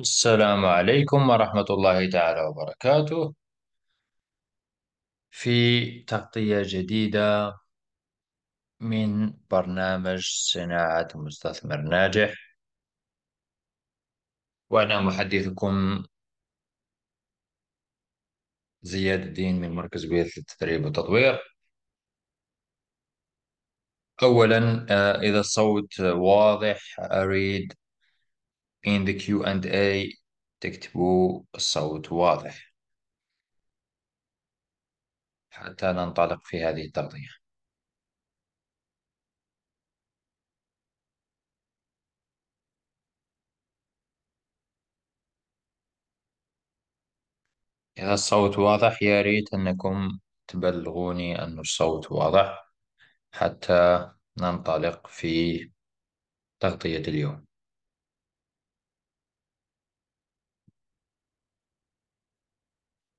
السلام عليكم ورحمة الله تعالى وبركاته في تغطية جديدة من برنامج صناعة مستثمر ناجح وأنا محدثكم زياد الدين من مركز بيت للتدريب والتطوير أولا آه، إذا الصوت واضح أريد in the Q&A تكتبوا الصوت واضح حتى ننطلق في هذه التغطية إذا الصوت واضح يا ريت أنكم تبلغوني أن الصوت واضح حتى ننطلق في تغطية اليوم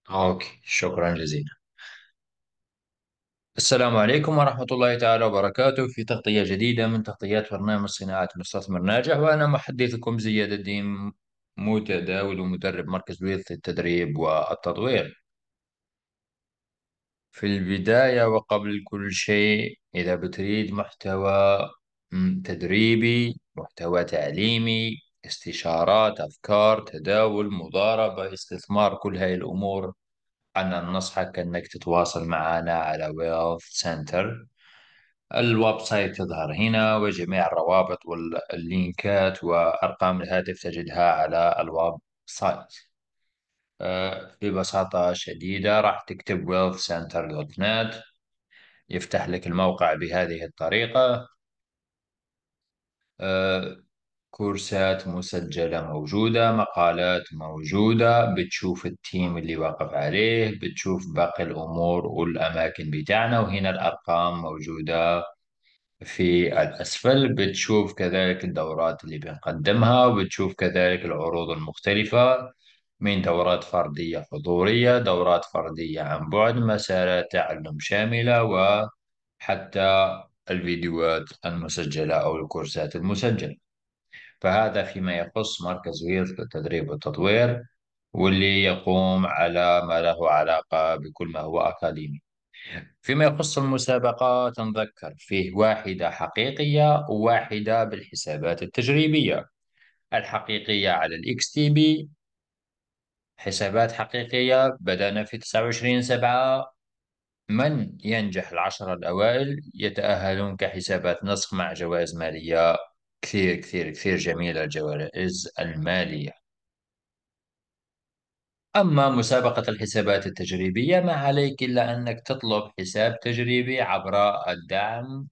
آه، اوكي شكرا جزيلا السلام عليكم ورحمة الله تعالى وبركاته في تغطية جديدة من تغطيات برنامج صناعة مستثمر ناجح وأنا محدثكم زياد الدين متداول ومدرب مركز ويلث للتدريب والتطوير في البداية وقبل كل شيء إذا بتريد محتوى تدريبي محتوى تعليمي استشارات أفكار تداول مضاربة استثمار كل هاي الأمور أنا ننصحك أنك تتواصل معنا على ويلث سنتر الويب سايت تظهر هنا وجميع الروابط واللينكات وأرقام الهاتف تجدها على الويب سايت آه، ببساطة شديدة راح تكتب wealthcenter.net يفتح لك الموقع بهذه الطريقة آه، كورسات مسجلة موجودة مقالات موجودة بتشوف التيم اللي واقف عليه بتشوف باقي الأمور والأماكن بتاعنا وهنا الأرقام موجودة في الأسفل بتشوف كذلك الدورات اللي بنقدمها وبتشوف كذلك العروض المختلفة من دورات فردية حضورية دورات فردية عن بعد مسارات تعلم شاملة وحتى الفيديوهات المسجلة أو الكورسات المسجلة فهذا فيما يخص مركز ويلز للتدريب والتطوير واللي يقوم على ما له علاقة بكل ما هو أكاديمي فيما يخص المسابقات نذكر فيه واحدة حقيقية وواحدة بالحسابات التجريبية الحقيقية على الإكس تي بي حسابات حقيقية بدأنا في 29 سبعة من ينجح العشرة الأوائل يتأهلون كحسابات نسخ مع جوائز مالية كثير كثير كثير جميلة الجوائز المالية أما مسابقة الحسابات التجريبية ما عليك إلا أنك تطلب حساب تجريبي عبر الدعم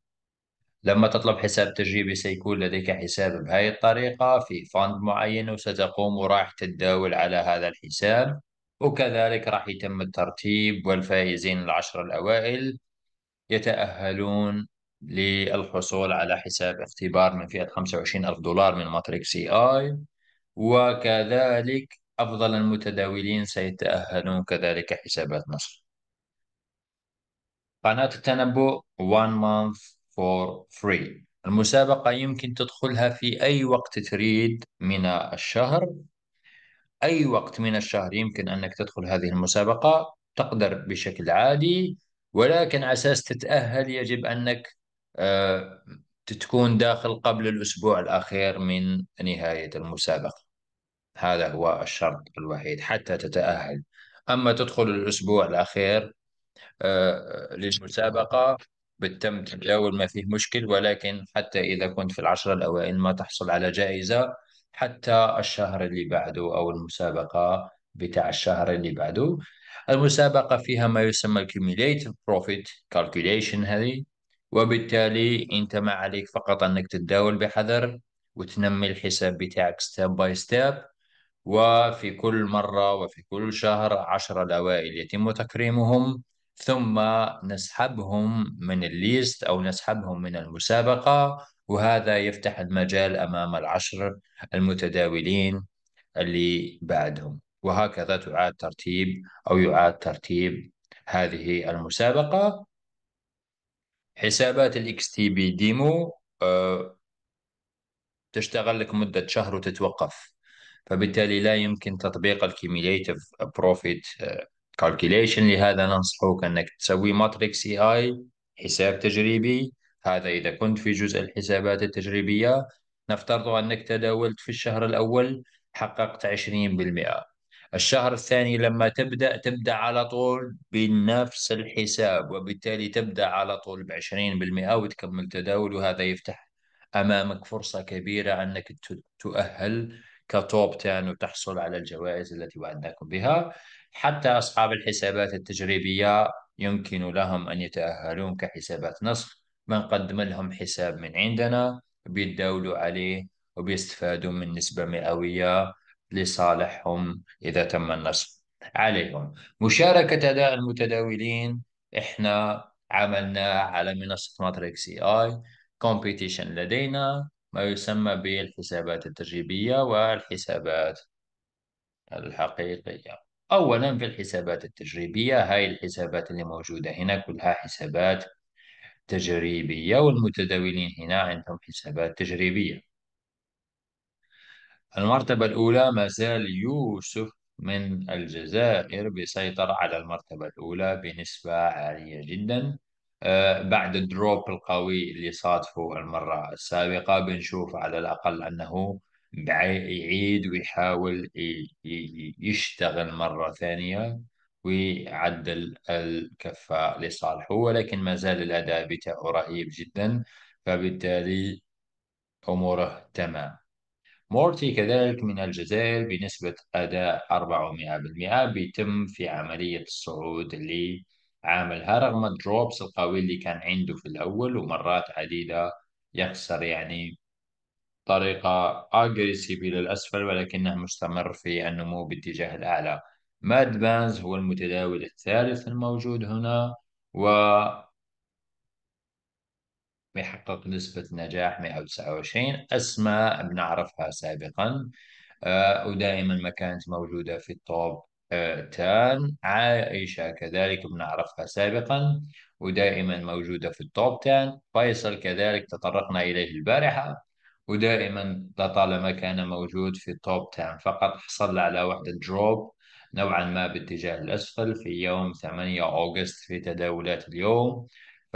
لما تطلب حساب تجريبي سيكون لديك حساب بهذه الطريقة في فند معين وستقوم وراح تتداول على هذا الحساب وكذلك راح يتم الترتيب والفائزين العشر الأوائل يتأهلون للحصول على حساب اختبار من فئة 25 ألف دولار من ماتريكس سي آي وكذلك أفضل المتداولين سيتأهلون كذلك حسابات نصر قناة التنبؤ One Month for Free المسابقة يمكن تدخلها في أي وقت تريد من الشهر أي وقت من الشهر يمكن أنك تدخل هذه المسابقة تقدر بشكل عادي ولكن على أساس تتأهل يجب أنك آه، تكون داخل قبل الأسبوع الأخير من نهاية المسابقة هذا هو الشرط الوحيد حتى تتأهل أما تدخل الأسبوع الأخير آه، للمسابقة بتم تجاول ما فيه مشكل ولكن حتى إذا كنت في العشرة الأوائل ما تحصل على جائزة حتى الشهر اللي بعده أو المسابقة بتاع الشهر اللي بعده المسابقة فيها ما يسمى الكيميليتيف بروفيت كالكوليشن هذه وبالتالي انت ما عليك فقط انك تتداول بحذر وتنمي الحساب بتاعك ستيب باي ستيب وفي كل مرة وفي كل شهر عشرة الأوائل يتم تكريمهم ثم نسحبهم من الليست أو نسحبهم من المسابقة وهذا يفتح المجال أمام العشر المتداولين اللي بعدهم وهكذا تعاد ترتيب أو يعاد ترتيب هذه المسابقة حسابات الاكس تي بي ديمو تشتغل لك مدة شهر وتتوقف فبالتالي لا يمكن تطبيق الكيميليتيف بروفيت كالكوليشن لهذا ننصحك انك تسوي ماتريكس اي اي حساب تجريبي هذا اذا كنت في جزء الحسابات التجريبيه نفترض انك تداولت في الشهر الاول حققت 20% الشهر الثاني لما تبدأ تبدأ على طول بنفس الحساب وبالتالي تبدأ على طول ب 20% وتكمل تداول وهذا يفتح أمامك فرصة كبيرة أنك تؤهل كتوب 10 وتحصل على الجوائز التي وعدناكم بها حتى أصحاب الحسابات التجريبية يمكن لهم أن يتأهلون كحسابات نصف بنقدم لهم حساب من عندنا بيتداولوا عليه وبيستفادوا من نسبة مئوية لصالحهم إذا تم النصب عليهم مشاركة أداء المتداولين إحنا عملنا على منصة ماتريكس اي اي كومبيتيشن لدينا ما يسمى بالحسابات التجريبية والحسابات الحقيقية أولا في الحسابات التجريبية هاي الحسابات اللي موجودة هنا كلها حسابات تجريبية والمتداولين هنا عندهم حسابات تجريبية المرتبة الأولى ما زال يوسف من الجزائر بيسيطر على المرتبة الأولى بنسبة عالية جدا آه، بعد الدروب القوي اللي صادفه المرة السابقة بنشوف على الأقل أنه يعيد ويحاول يشتغل مرة ثانية ويعدل الكفة لصالحه ولكن ما زال الأداء بتاعه رهيب جدا فبالتالي أموره تمام مورتي كذلك من الجزائر بنسبة أداء 400% بيتم في عملية الصعود لعاملها رغم الدروبس القوي اللي كان عنده في الأول ومرات عديدة يخسر يعني طريقة أجريسيف إلى الأسفل ولكنه مستمر في النمو باتجاه الأعلى ماد بانز هو المتداول الثالث الموجود هنا و بيحقق نسبة نجاح 129 أسماء بنعرفها سابقا آه، ودائما ما كانت موجودة في التوب آه، تان عائشة كذلك بنعرفها سابقا ودائما موجودة في التوب تان فيصل كذلك تطرقنا إليه البارحة ودائما لطالما كان موجود في التوب تان فقط حصل على وحدة دروب نوعا ما باتجاه الأسفل في يوم 8 أغسطس في تداولات اليوم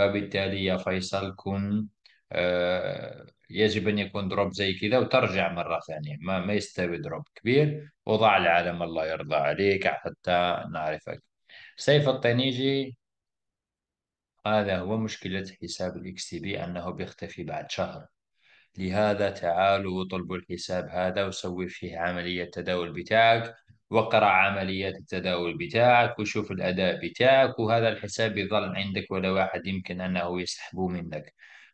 فبالتالي يا فيصل كن آه، يجب أن يكون دروب زي كذا وترجع مرة ثانية ما, ما يستوي دروب كبير وضع العالم الله يرضى عليك حتى نعرفك سيف الطنيجي هذا هو مشكلة حساب الاكس تي بي أنه بيختفي بعد شهر لهذا تعالوا وطلبوا الحساب هذا وسوي فيه عملية تداول بتاعك وقرأ عمليات التداول بتاعك وشوف الأداء بتاعك وهذا الحساب يظل عندك ولا واحد يمكن أنه يسحبه منك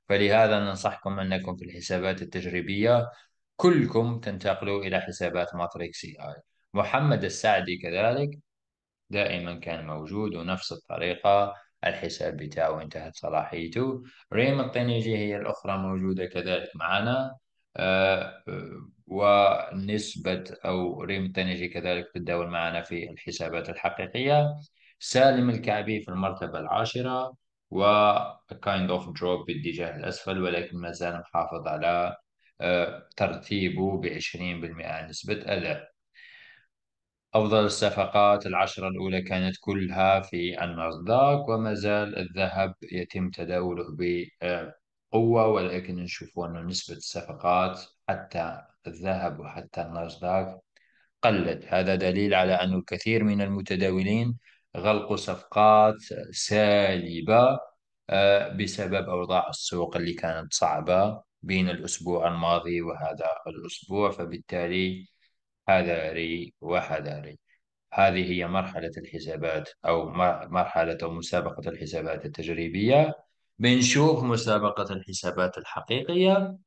فلهذا ننصحكم أنكم في الحسابات التجريبية كلكم تنتقلوا إلى حسابات ماتريكس اي محمد السعدي كذلك دائما كان موجود ونفس الطريقة الحساب بتاعه انتهت صلاحيته ريم الطينيجي هي الأخرى موجودة كذلك معنا آه، آه، ونسبة أو ريم التنجي كذلك تداول معنا في الحسابات الحقيقية سالم الكعبي في المرتبة العاشرة و kind of drop باتجاه الأسفل ولكن ما زال محافظ على آه، ترتيبه ب 20% نسبة أداء أفضل الصفقات العشرة الأولى كانت كلها في الناسداك وما زال الذهب يتم تداوله ب قوة ولكن نشوف أن نسبة الصفقات حتى الذهب وحتى الناسداك قلت هذا دليل على أن الكثير من المتداولين غلقوا صفقات سالبة آه، بسبب أوضاع السوق اللي كانت صعبة بين الأسبوع الماضي وهذا الأسبوع فبالتالي حذاري وحذاري هذه هي مرحلة الحسابات أو مرحلة أو مسابقة الحسابات التجريبية بنشوف مسابقة الحسابات الحقيقية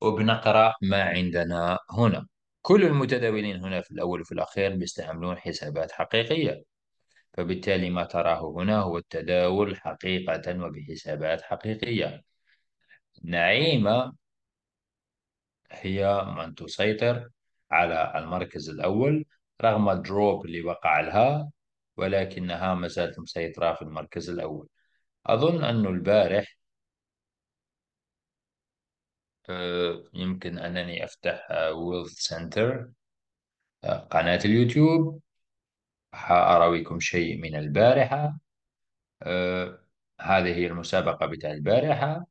وبنقرأ ما عندنا هنا كل المتداولين هنا في الأول وفي الأخير بيستعملون حسابات حقيقية فبالتالي ما تراه هنا هو التداول حقيقة وبحسابات حقيقية نعيمة هي من تسيطر على المركز الأول رغم الدروب اللي وقع لها ولكنها ما زالت مسيطرة في المركز الأول أظن أنه البارح آه، يمكن أنني أفتح ويلث آه، سنتر آه، قناة اليوتيوب حأراويكم شيء من البارحة هذه هي المسابقة بتاع البارحة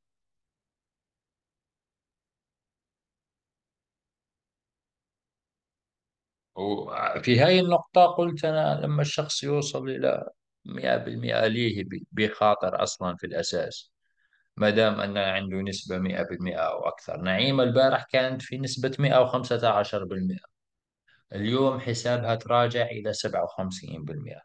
وفي هاي النقطة قلت أنا لما الشخص يوصل إلى مئة بالمئة ليه بخاطر أصلا في الأساس ما دام أن عنده نسبة مئة بالمئة أو أكثر نعيم البارح كانت في نسبة مئة وخمسة عشر بالمئة اليوم حسابها تراجع إلى سبعة وخمسين بالمئة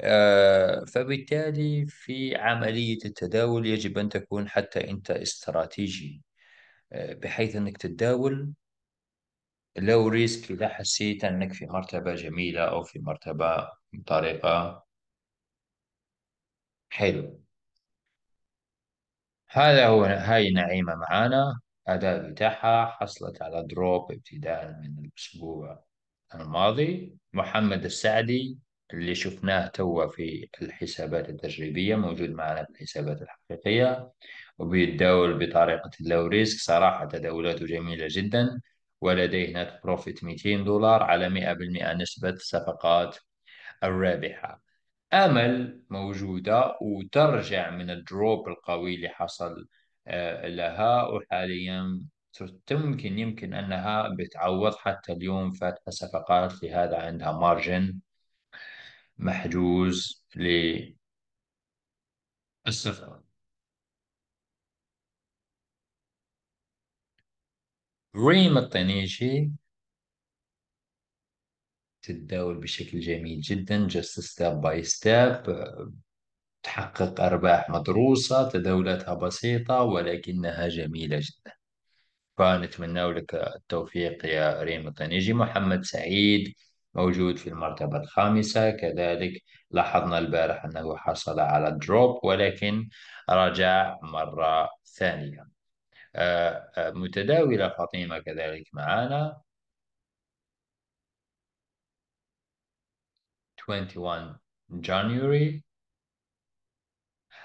آه، فبالتالي في عملية التداول يجب أن تكون حتى أنت استراتيجي آه، بحيث أنك تتداول لو ريسك إذا حسيت أنك في مرتبة جميلة أو في مرتبة طريقة حلو هذا هو هاي نعيمة معانا أداء بتاعها حصلت على دروب ابتداء من الأسبوع الماضي محمد السعدي اللي شفناه توا في الحسابات التجريبية موجود معنا في الحسابات الحقيقية وبيتداول بطريقة اللو ريسك صراحة تداولاته جميلة جدا ولديه نت بروفيت 200 دولار على 100% نسبة صفقات الرابحة امل موجوده وترجع من الدروب القوي اللي حصل آه، لها وحاليا يمكن يمكن انها بتعوض حتى اليوم فاتحه صفقات لهذا عندها مارجن محجوز للصفقه ريم الطنيشي تتداول بشكل جميل جدا جست ستاب باي ستاب تحقق أرباح مدروسة تداولاتها بسيطة ولكنها جميلة جدا فنتمنى لك التوفيق يا ريم الطنيجي محمد سعيد موجود في المرتبة الخامسة كذلك لاحظنا البارح أنه حصل على دروب ولكن رجع مرة ثانية آه، آه، متداولة فاطمة كذلك معنا 21 January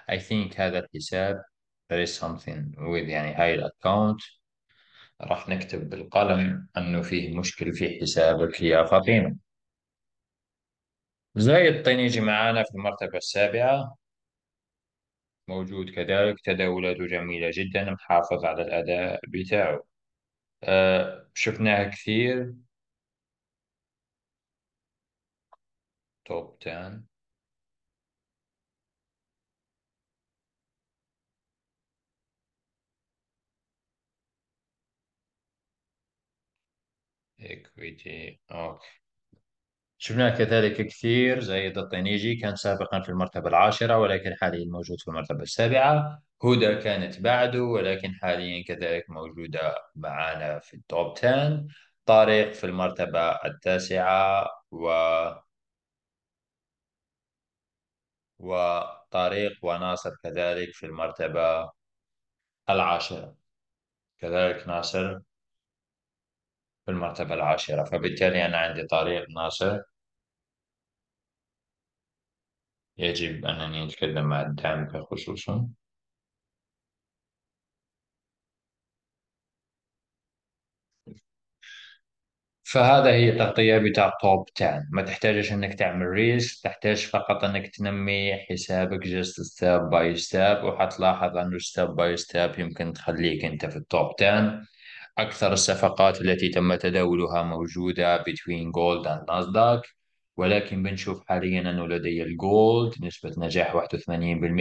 I think هذا الحساب there is something with يعني هاي الأكاونت راح نكتب بالقلم أنه فيه مشكل في حسابك يا فاطمة زايد طين يجي معانا في المرتبة السابعة موجود كذلك تداولاته جميلة جدا محافظ على الأداء بتاعه أه شفناها كثير top 10 equity اوكي شفناه كذلك كثير زي دطينيجي كان سابقا في المرتبة العاشرة ولكن حاليا موجود في المرتبة السابعة هدى كانت بعده ولكن حاليا كذلك موجودة معنا في التوب 10 طارق في المرتبة التاسعة و وطريق وناصر كذلك في المرتبة العاشرة كذلك ناصر في المرتبة العاشرة فبالتالي أنا عندي طريق ناصر يجب أنني أتكلم مع الدعم خصوصا فهذا هي تغطية بتاع توب 10 ما تحتاجش انك تعمل ريس تحتاج فقط انك تنمي حسابك جست ستاب باي ستاب وحتلاحظ انه ستاب باي ستاب يمكن تخليك انت في التوب 10 اكثر الصفقات التي تم تداولها موجودة بين جولد اند ناسداك ولكن بنشوف حاليا انه لدي الجولد نسبة نجاح 81%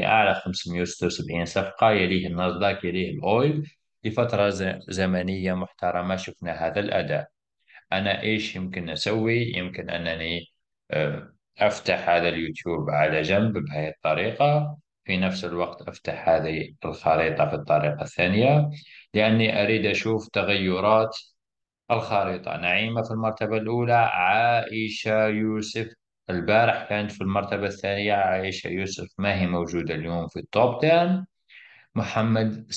على 576 صفقة يليه الناسداك يليه الاويل لفترة زمنية محترمة شفنا هذا الأداء انا ايش يمكن اسوي يمكن انني آه، افتح هذا اليوتيوب على جنب بهذه الطريقه في نفس الوقت افتح هذه الخريطه في الطريقه الثانيه لاني اريد اشوف تغيرات الخريطه نعيمه في المرتبه الاولى عائشه يوسف البارح كانت في المرتبه الثانيه عائشه يوسف ما هي موجوده اليوم في التوب 10 محمد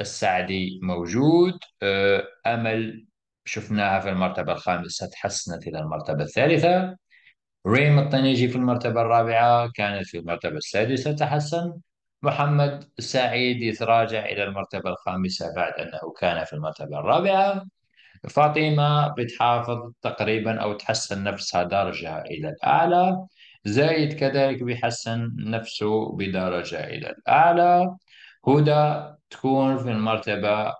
السعدي موجود آه، امل شفناها في المرتبة الخامسة تحسنت إلى المرتبة الثالثة ريم الطنيجي في المرتبة الرابعة كانت في المرتبة السادسة تحسن محمد سعيد يتراجع إلى المرتبة الخامسة بعد أنه كان في المرتبة الرابعة فاطمة بتحافظ تقريبا أو تحسن نفسها درجة إلى الأعلى زايد كذلك بيحسن نفسه بدرجة إلى الأعلى هدى تكون في المرتبة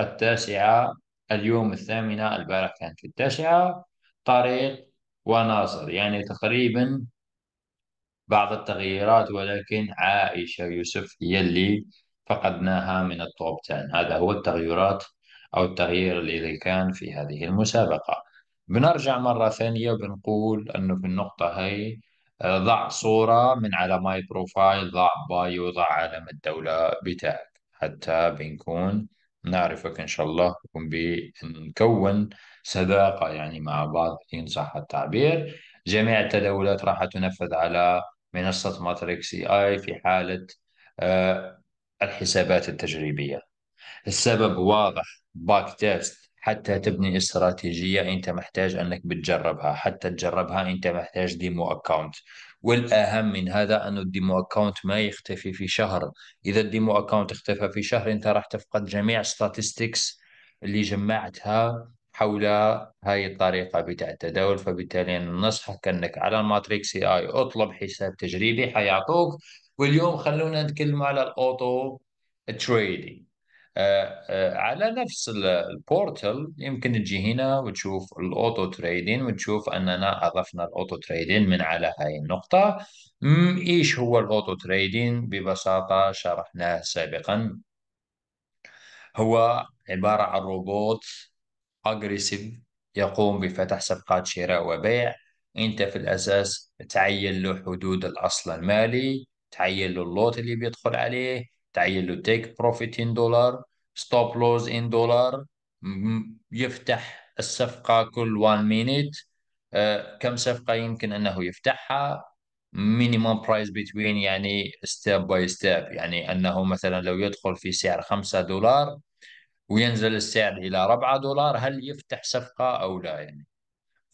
التاسعة اليوم الثامنة البارح كانت التاسعة طريق وناصر يعني تقريبا بعض التغييرات ولكن عائشة يوسف هي اللي فقدناها من الطوبتان هذا هو التغيرات أو التغيير الذي كان في هذه المسابقة بنرجع مرة ثانية وبنقول أنه في النقطة هي آه، ضع صورة من على ماي بروفايل ضع بايو ضع علم الدولة بتاعك حتى بنكون نعرفك إن شاء الله بنكون صداقة يعني مع بعض إن صح التعبير جميع التداولات راح تنفذ على منصة ماتريكس اي اي في حالة آه، الحسابات التجريبية السبب واضح باك تيست حتى تبني استراتيجية أنت محتاج أنك بتجربها حتى تجربها أنت محتاج ديمو أكاونت والاهم من هذا انه الديمو اكونت ما يختفي في شهر اذا الديمو اكونت اختفى في شهر انت راح تفقد جميع statistics اللي جمعتها حول هاي الطريقة بتاع التداول فبالتالي ننصحك أنك على الماتريكس اي اي اطلب حساب تجريبي حيعطوك واليوم خلونا نتكلم على الأوتو تريدينج آه، آه، على نفس البورتال يمكن تجي هنا وتشوف الاوتو تريدين وتشوف اننا اضفنا الاوتو تريدين من على هاي النقطة ايش هو الاوتو تريدين ببساطة شرحناه سابقا هو عبارة عن روبوت اجريسيف يقوم بفتح صفقات شراء وبيع انت في الاساس تعين له حدود الاصل المالي تعين له اللوت اللي بيدخل عليه تعين له تيك بروفيت ان دولار ستوب لوز ان دولار يفتح الصفقة كل 1 مينيت كم صفقة يمكن أنه يفتحها مينيمم برايس بتوين يعني ستيب باي ستيب يعني أنه مثلا لو يدخل في سعر 5 دولار وينزل السعر إلى 4 دولار هل يفتح صفقة أو لا يعني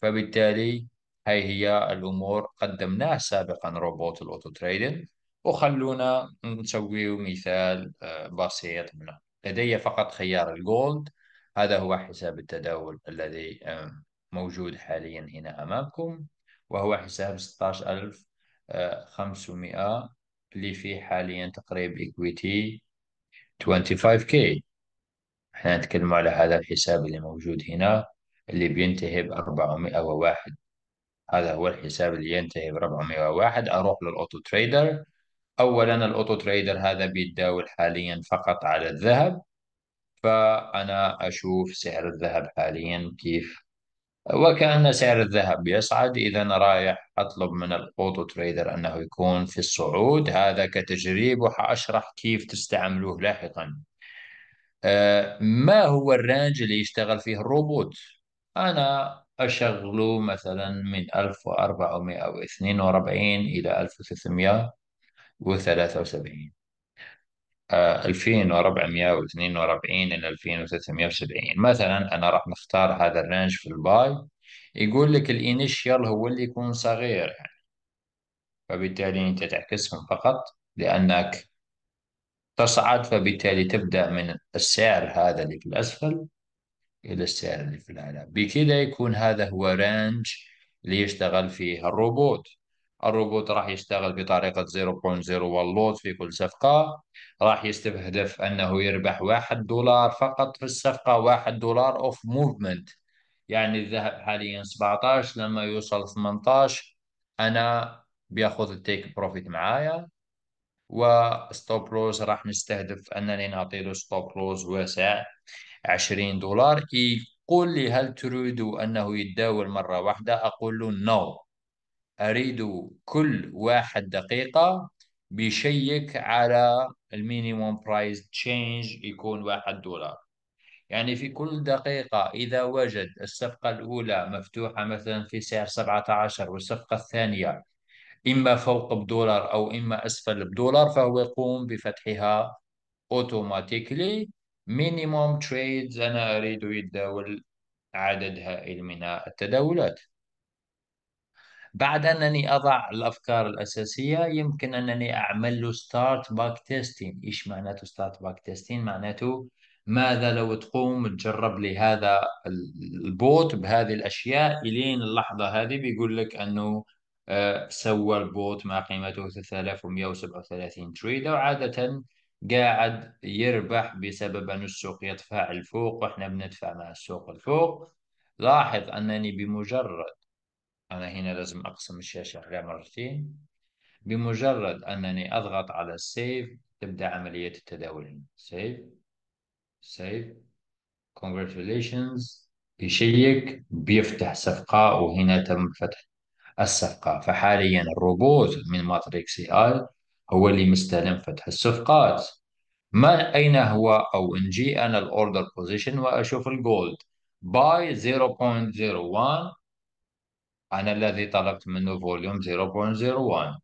فبالتالي هاي هي الأمور قدمناها سابقا روبوت الأوتو تريدنج وخلونا نسويو مثال آه، بسيط منه لدي فقط خيار الجولد هذا هو حساب التداول الذي آه، موجود حاليا هنا أمامكم وهو حساب 16500 اللي فيه حاليا تقريب إكويتي 25K احنا نتكلم على هذا الحساب اللي موجود هنا اللي بينتهي ب 401 هذا هو الحساب اللي ينتهي ب 401 أروح للأوتو تريدر اولا الاوتو تريدر هذا بيتداول حاليا فقط على الذهب فانا اشوف سعر الذهب حاليا كيف وكان سعر الذهب يصعد اذا رايح اطلب من الاوتو تريدر انه يكون في الصعود هذا كتجريب وحاشرح كيف تستعملوه لاحقا ما هو الرانج اللي يشتغل فيه الروبوت انا اشغله مثلا من 1442 الى 1300 وثلاثة آه، ألفين وأربعمية واثنين وأربعين إلى ألفين وثلاثمية وسبعين مثلا أنا راح نختار هذا الرينج في الباي يقول لك الانيشيال هو اللي يكون صغير يعني فبالتالي أنت تعكسهم فقط لأنك تصعد فبالتالي تبدأ من السعر هذا اللي في الأسفل إلى السعر اللي في الأعلى بكذا يكون هذا هو رينج اللي يشتغل فيه الروبوت الروبوت راح يشتغل بطريقة 0.01 لوت في كل صفقة راح يستهدف أنه يربح واحد دولار فقط في الصفقة واحد دولار أوف موفمنت يعني الذهب حاليا 17 لما يوصل 18 أنا بياخذ التيك بروفيت معايا وستوب لوز راح نستهدف أنني نعطي له ستوب لوز واسع 20 دولار يقول لي هل تريد أنه يتداول مرة واحدة أقول له نو no. أريد كل واحد دقيقة بيشيك على المينيموم برايس تشينج يكون واحد دولار يعني في كل دقيقة إذا وجد الصفقة الأولى مفتوحة مثلا في سعر 17 والصفقة الثانية إما فوق بدولار أو إما أسفل بدولار فهو يقوم بفتحها أوتوماتيكلي مينيموم تريدز أنا أريد يتداول عدد هائل من التداولات بعد أنني أضع الأفكار الأساسية يمكن أنني أعمل له ستارت باك تيستين إيش معناته ستارت باك تيستين معناته ماذا لو تقوم تجرب لي هذا البوت بهذه الأشياء إلين اللحظة هذه بيقول لك أنه آه، سوى البوت ما قيمته 3137 تريدة وعادة قاعد يربح بسبب أن السوق يدفع الفوق وإحنا بندفع مع السوق الفوق لاحظ أنني بمجرد أنا هنا لازم أقسم الشاشة على مرتين بمجرد أنني أضغط على سيف تبدأ عملية التداول سيف سيف congratulations بيشيك بيفتح صفقة وهنا تم فتح الصفقة فحاليا الروبوت من ماتريكس اي هو اللي مستلم فتح الصفقات ما أين هو أو إن جي أنا الأوردر بوزيشن وأشوف الجولد باي 0.01 أنا الذي طلبت منه فوليوم 0.01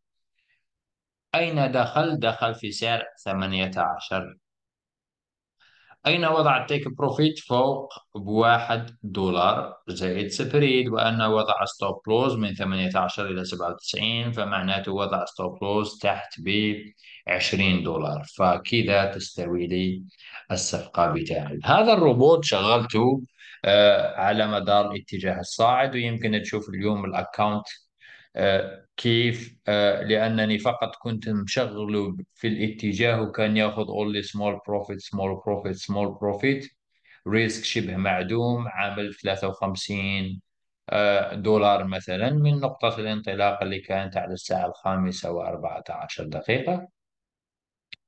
أين دخل؟ دخل في سعر 18 أين وضع التيك بروفيت فوق بواحد دولار زائد سبريد وأن وضع ستوب لوز من 18 إلى 97 فمعناته وضع ستوب لوز تحت ب 20 دولار فكذا تستوي لي الصفقة بتاعي هذا الروبوت شغلته آه، على مدار الاتجاه الصاعد ويمكن تشوف اليوم الاكونت آه، كيف آه، لانني فقط كنت مشغله في الاتجاه وكان ياخذ اونلي سمول بروفيت سمول بروفيت سمول بروفيت ريسك شبه معدوم عامل 53 دولار مثلا من نقطة الانطلاق اللي كانت على الساعة الخامسة وأربعة عشر دقيقة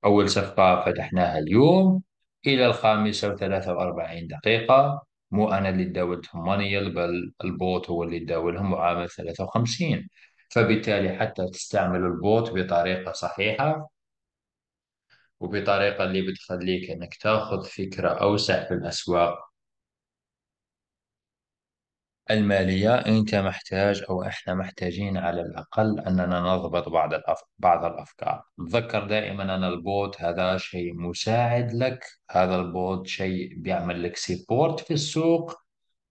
أول صفقة فتحناها اليوم إلى الخامسة وثلاثة وأربعين دقيقة مو أنا اللي داولتهم مانيال بل البوت هو اللي داولهم وعامل 53 فبالتالي حتى تستعمل البوت بطريقة صحيحة وبطريقة اللي بتخليك أنك تاخذ فكرة أوسع في الأسواق المالية أنت محتاج أو إحنا محتاجين على الأقل أننا نضبط بعض الأف... بعض الأفكار تذكر دائما أن البوت هذا شيء مساعد لك هذا البوت شيء بيعمل لك سيبورت في السوق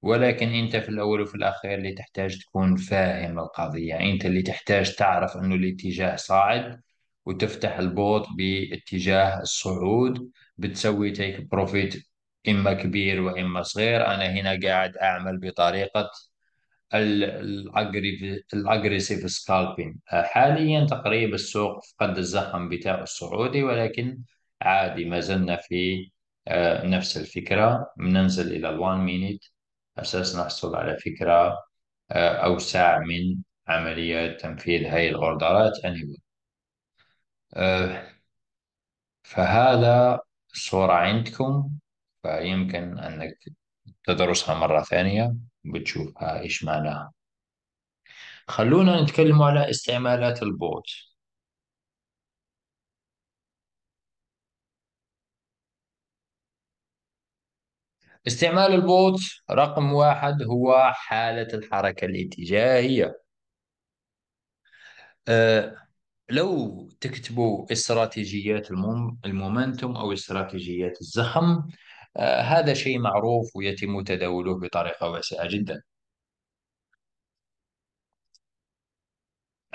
ولكن أنت في الأول وفي الأخير اللي تحتاج تكون فاهم القضية أنت اللي تحتاج تعرف أنه الاتجاه صاعد وتفتح البوت باتجاه الصعود بتسوي تيك بروفيت إما كبير وإما صغير أنا هنا قاعد أعمل بطريقة الأجريسيف سكالبين حاليا تقريبا السوق قد الزخم بتاع السعودي ولكن عادي ما زلنا في آه، نفس الفكرة ننزل إلى الوان مينيت أساس نحصل على فكرة آه، أوسع من عملية تنفيذ هاي الأوردرات anyway. آه، فهذا الصورة عندكم فيمكن أنك تدرسها مرة ثانية بتشوفها إيش معناها خلونا نتكلم على استعمالات البوت استعمال البوت رقم واحد هو حالة الحركة الاتجاهية أه لو تكتبوا استراتيجيات المومنتوم أو استراتيجيات الزخم آه، هذا شيء معروف ويتم تداوله بطريقة واسعة جدا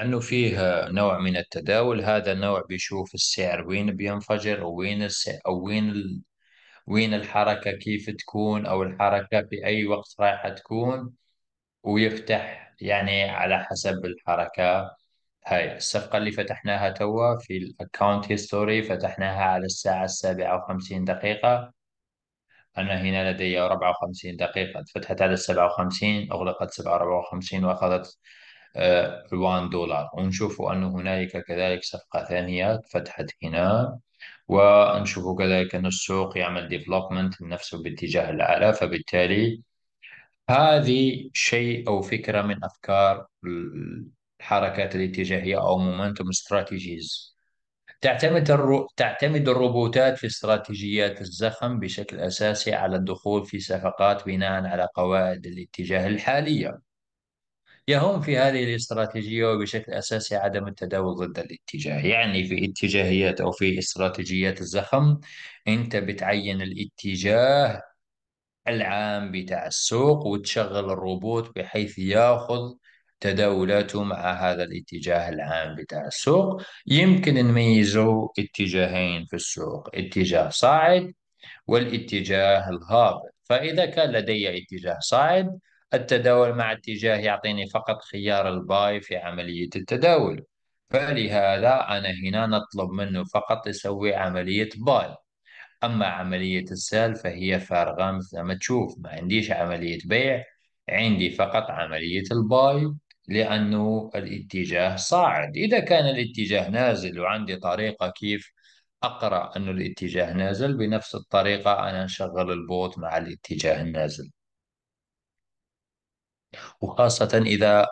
أنه فيه نوع من التداول هذا النوع بيشوف السعر وين بينفجر وين السعر أو وين ال... وين الحركة كيف تكون أو الحركة في أي وقت رايحة تكون ويفتح يعني على حسب الحركة هاي الصفقة اللي فتحناها توا في الأكاونت هيستوري فتحناها على الساعة السابعة وخمسين دقيقة أنا هنا لدي 54 دقيقة فتحت على 57 أغلقت 57 وأخذت آه، ألوان دولار ونشوف أن هنالك كذلك صفقة ثانية فتحت هنا ونشوف كذلك أن السوق يعمل ديفلوبمنت نفسه باتجاه الأعلى فبالتالي هذه شيء أو فكرة من أفكار الحركات الاتجاهية أو مومنتوم استراتيجيز تعتمد الرو... تعتمد الروبوتات في استراتيجيات الزخم بشكل أساسي على الدخول في صفقات بناء على قواعد الاتجاه الحالية يهم في هذه الاستراتيجية وبشكل أساسي عدم التداول ضد الاتجاه يعني في اتجاهيات أو في استراتيجيات الزخم أنت بتعين الاتجاه العام بتاع السوق وتشغل الروبوت بحيث ياخذ تداولاته مع هذا الاتجاه العام بتاع السوق يمكن نميزه اتجاهين في السوق اتجاه صاعد والاتجاه الهابط فإذا كان لدي اتجاه صاعد التداول مع اتجاه يعطيني فقط خيار الباي في عملية التداول فلهذا أنا هنا نطلب منه فقط يسوي عملية باي أما عملية السال فهي فارغة مثل ما تشوف ما عنديش عملية بيع عندي فقط عملية الباي لأنه الاتجاه صاعد إذا كان الاتجاه نازل وعندي طريقة كيف أقرأ أن الاتجاه نازل بنفس الطريقة أنا أشغل البوت مع الاتجاه النازل وخاصة إذا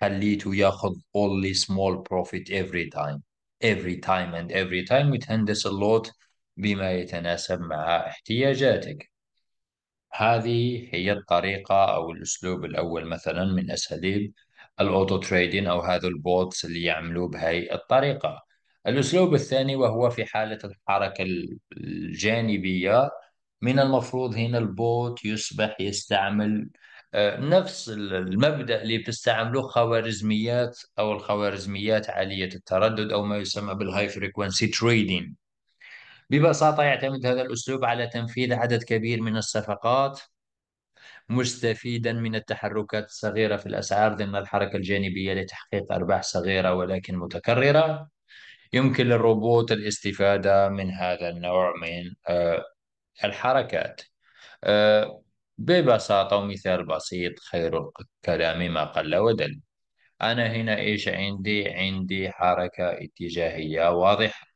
خليته ياخذ only small profit every time every time and every time وتهندس اللوت بما يتناسب مع احتياجاتك هذه هي الطريقة أو الأسلوب الأول مثلا من أساليب الأوتو تريدين أو هذا البوتس اللي يعملوا بهاي الطريقة الأسلوب الثاني وهو في حالة الحركة الجانبية من المفروض هنا البوت يصبح يستعمل آه، نفس المبدأ اللي بتستعمله خوارزميات أو الخوارزميات عالية التردد أو ما يسمى بالهاي فريكونسي تريدين ببساطة يعتمد هذا الأسلوب على تنفيذ عدد كبير من الصفقات مستفيدا من التحركات الصغيرة في الأسعار ضمن الحركة الجانبية لتحقيق أرباح صغيرة ولكن متكررة يمكن للروبوت الاستفادة من هذا النوع من آه، الحركات آه، ببساطة ومثال بسيط خير الكلام ما قل ودل أنا هنا إيش عندي عندي حركة اتجاهية واضحة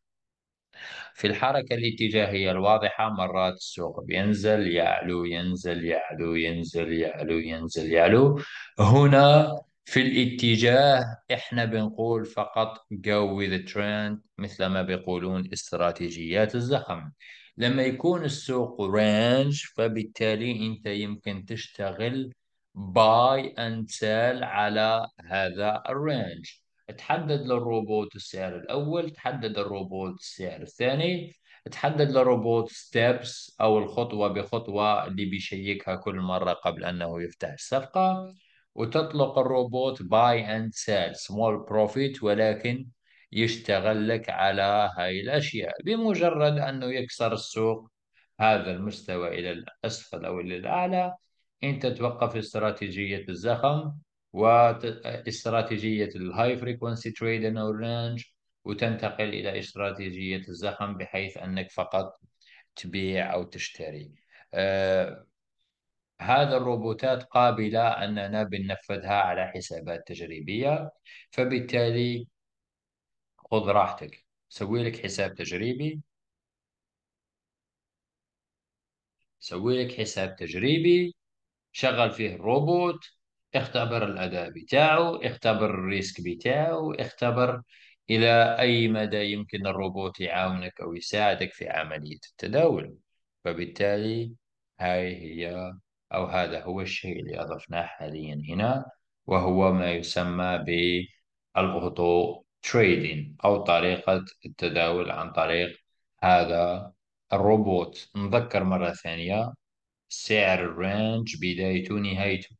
في الحركة الاتجاهية الواضحة مرات السوق بينزل يعلو ينزل يعلو ينزل يعلو ينزل يعلو هنا في الاتجاه احنا بنقول فقط go with the trend مثل ما بيقولون استراتيجيات الزخم لما يكون السوق رينج فبالتالي انت يمكن تشتغل باي اند سيل على هذا الرينج تحدد للروبوت السعر الأول تحدد الروبوت السعر الثاني تحدد للروبوت ستيبس أو الخطوة بخطوة اللي بيشيكها كل مرة قبل أنه يفتح الصفقة وتطلق الروبوت باي اند سيل سمول بروفيت ولكن يشتغل لك على هاي الأشياء بمجرد أنه يكسر السوق هذا المستوى إلى الأسفل أو إلى الأعلى أنت توقف استراتيجية الزخم واستراتيجية الهاي فريكونسي تريد أو رينج وتنتقل إلى استراتيجية الزخم بحيث أنك فقط تبيع أو تشتري آه هذا الروبوتات قابلة أننا بننفذها على حسابات تجريبية فبالتالي خذ راحتك سوي لك حساب تجريبي سوي لك حساب تجريبي شغل فيه الروبوت اختبر الاداء بتاعه اختبر الريسك بتاعه اختبر الى اي مدى يمكن الروبوت يعاونك او يساعدك في عمليه التداول فبالتالي هاي هي او هذا هو الشيء اللي اضفناه حاليا هنا وهو ما يسمى بالاوتو تريدين او طريقه التداول عن طريق هذا الروبوت نذكر مره ثانيه سعر الرينج بدايته نهايته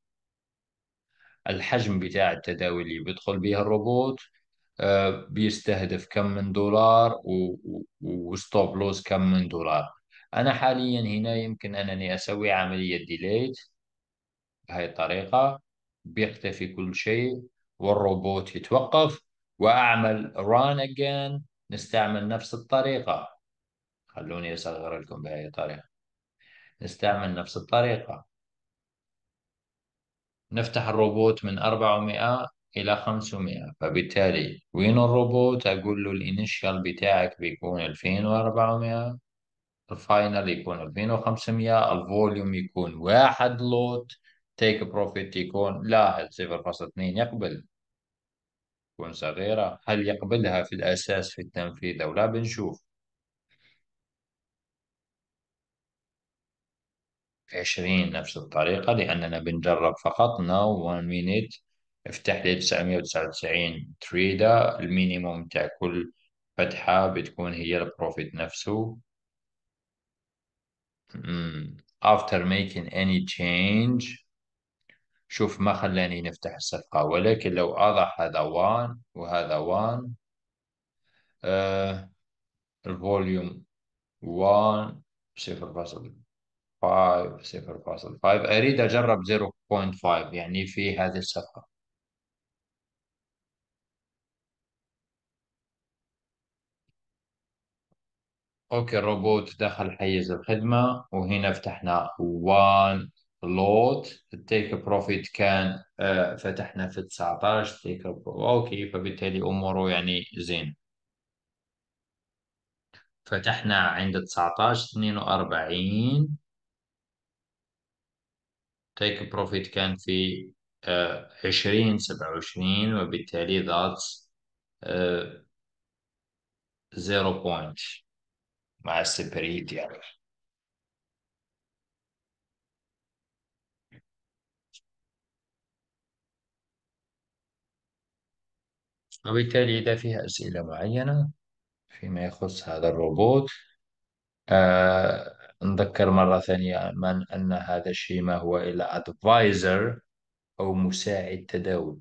الحجم بتاع التداول اللي بيدخل بها الروبوت آه، بيستهدف كم من دولار وستوب لوس كم من دولار انا حاليا هنا يمكن انني اسوي عمليه ديليت بهاي الطريقه بيختفي كل شيء والروبوت يتوقف واعمل ران اجين نستعمل نفس الطريقه خلوني اصغر لكم بهاي الطريقه نستعمل نفس الطريقه نفتح الروبوت من 400 إلى 500 فبالتالي وين الروبوت أقول له الانيشال بتاعك بيكون 2400 الفاينل يكون 2500 الفوليوم يكون واحد لوت تيك بروفيت يكون لاحظ 0.2 يقبل تكون صغيرة هل يقبلها في الأساس في التنفيذ أو لا بنشوف عشرين نفس الطريقة لأننا بنجرب فقط now one minute افتح لي تسعمية وتسعة وتسعين تريدا المينيموم تاع كل فتحة بتكون هي البروفيت نفسه hmm. after making any change شوف ما خلاني نفتح الصفقة ولكن لو أضع هذا وان وهذا وان الفوليوم وان صفر فاصل 0.5 اريد اجرب 0.5 يعني في هذه الصفقه اوكي الروبوت دخل حيز الخدمه وهنا فتحنا وان لوت التيك بروفيت كان آه، فتحنا في 19 تيك اوكي فبالتالي اموره يعني زين فتحنا عند 19 42 تيك بروفيت كان في آه، عشرين سبعة وعشرين وبالتالي ذاتس زيرو بوينت مع السبريد يعني وبالتالي إذا فيها أسئلة معينة فيما يخص هذا الروبوت آه نذكر مرة ثانية من أن هذا الشيء ما هو إلا advisor أو مساعد تداول